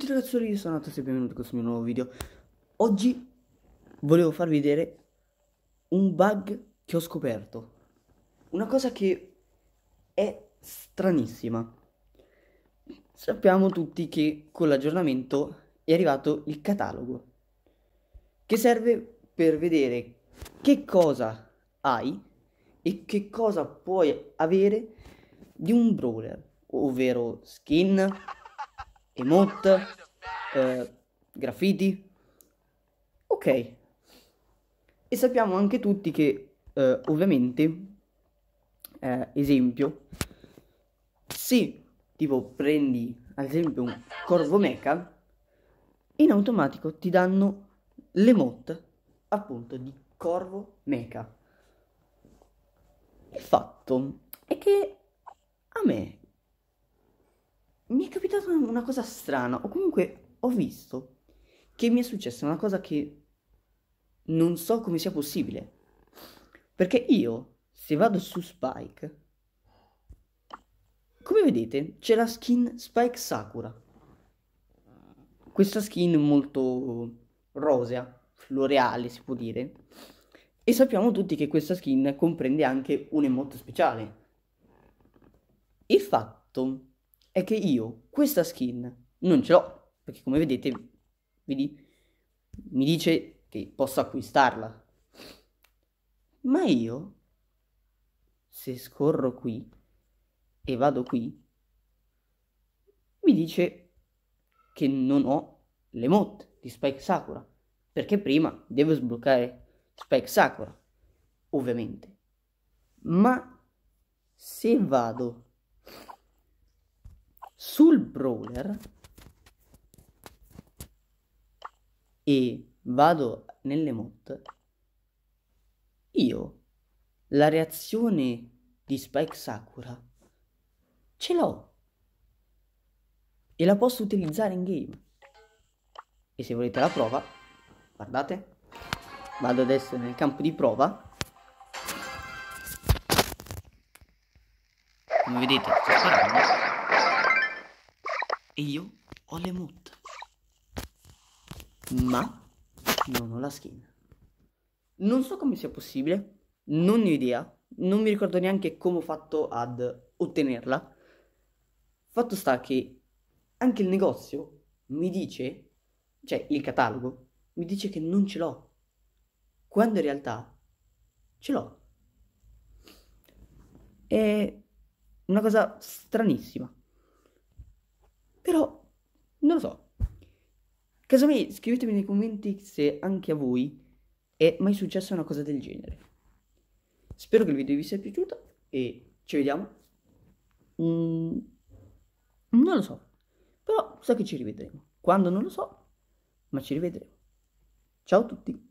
tutti ragazzi, io sono Atos e benvenuti in questo mio nuovo video Oggi volevo farvi vedere un bug che ho scoperto Una cosa che è stranissima Sappiamo tutti che con l'aggiornamento è arrivato il catalogo Che serve per vedere che cosa hai e che cosa puoi avere di un brawler Ovvero skin emote, eh, graffiti. Ok. E sappiamo anche tutti che, eh, ovviamente, eh, esempio, se tipo prendi ad esempio un corvo mecha, in automatico ti danno l'emote appunto di corvo mecha. Il fatto è che a me mi è capitata una cosa strana, o comunque ho visto che mi è successa una cosa che non so come sia possibile. Perché io, se vado su Spike, come vedete c'è la skin Spike Sakura. Questa skin molto rosea, floreale si può dire. E sappiamo tutti che questa skin comprende anche un emote speciale. Il fatto è che io questa skin non ce l'ho, perché come vedete, vedi, mi dice che posso acquistarla. Ma io, se scorro qui e vado qui, mi dice che non ho le motte di Spike Sakura, perché prima devo sbloccare Spike Sakura, ovviamente. Ma se vado sul brawler e vado nelle mod, io la reazione di Spike Sakura ce l'ho e la posso utilizzare in game. E se volete la prova, guardate, vado adesso nel campo di prova. Come vedete, sto sparando. E Io ho le mut. Ma non ho la skin. Non so come sia possibile, non ne ho idea, non mi ricordo neanche come ho fatto ad ottenerla. Fatto sta che anche il negozio mi dice, cioè il catalogo, mi dice che non ce l'ho, quando in realtà ce l'ho. È una cosa stranissima. Però, non lo so. Casomai scrivetemi nei commenti se anche a voi è mai successa una cosa del genere. Spero che il video vi sia piaciuto e ci vediamo. Mm, non lo so, però so che ci rivedremo. Quando non lo so, ma ci rivedremo. Ciao a tutti!